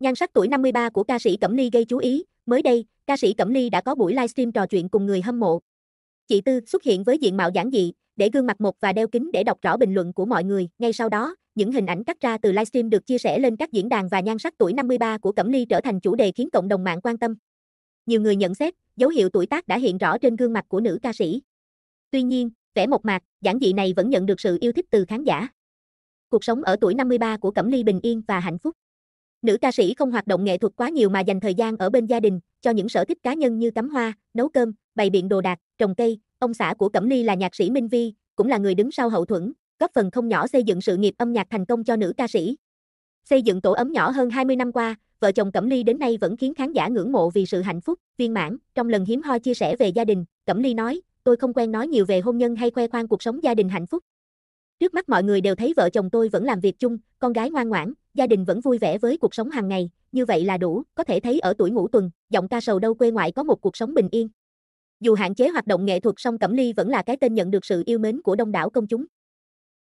Nhan sắc tuổi 53 của ca sĩ Cẩm Ly gây chú ý, mới đây, ca sĩ Cẩm Ly đã có buổi livestream trò chuyện cùng người hâm mộ. Chị Tư xuất hiện với diện mạo giản dị, để gương mặt một và đeo kính để đọc rõ bình luận của mọi người. Ngay sau đó, những hình ảnh cắt ra từ livestream được chia sẻ lên các diễn đàn và nhan sắc tuổi 53 của Cẩm Ly trở thành chủ đề khiến cộng đồng mạng quan tâm. Nhiều người nhận xét, dấu hiệu tuổi tác đã hiện rõ trên gương mặt của nữ ca sĩ. Tuy nhiên, vẻ mộc mạc, giản dị này vẫn nhận được sự yêu thích từ khán giả. Cuộc sống ở tuổi 53 của Cẩm Ly bình yên và hạnh phúc. Nữ ca sĩ không hoạt động nghệ thuật quá nhiều mà dành thời gian ở bên gia đình, cho những sở thích cá nhân như cắm hoa, nấu cơm, bày biện đồ đạc, trồng cây. Ông xã của Cẩm Ly là nhạc sĩ Minh Vi, cũng là người đứng sau hậu thuẫn, góp phần không nhỏ xây dựng sự nghiệp âm nhạc thành công cho nữ ca sĩ. Xây dựng tổ ấm nhỏ hơn 20 năm qua, vợ chồng Cẩm Ly đến nay vẫn khiến khán giả ngưỡng mộ vì sự hạnh phúc, viên mãn. Trong lần hiếm hoi chia sẻ về gia đình, Cẩm Ly nói, tôi không quen nói nhiều về hôn nhân hay khoe khoang cuộc sống gia đình hạnh phúc. Trước mắt mọi người đều thấy vợ chồng tôi vẫn làm việc chung, con gái ngoan ngoãn, gia đình vẫn vui vẻ với cuộc sống hàng ngày, như vậy là đủ, có thể thấy ở tuổi ngũ tuần, giọng ca sầu đâu quê ngoại có một cuộc sống bình yên. Dù hạn chế hoạt động nghệ thuật song Cẩm Ly vẫn là cái tên nhận được sự yêu mến của đông đảo công chúng.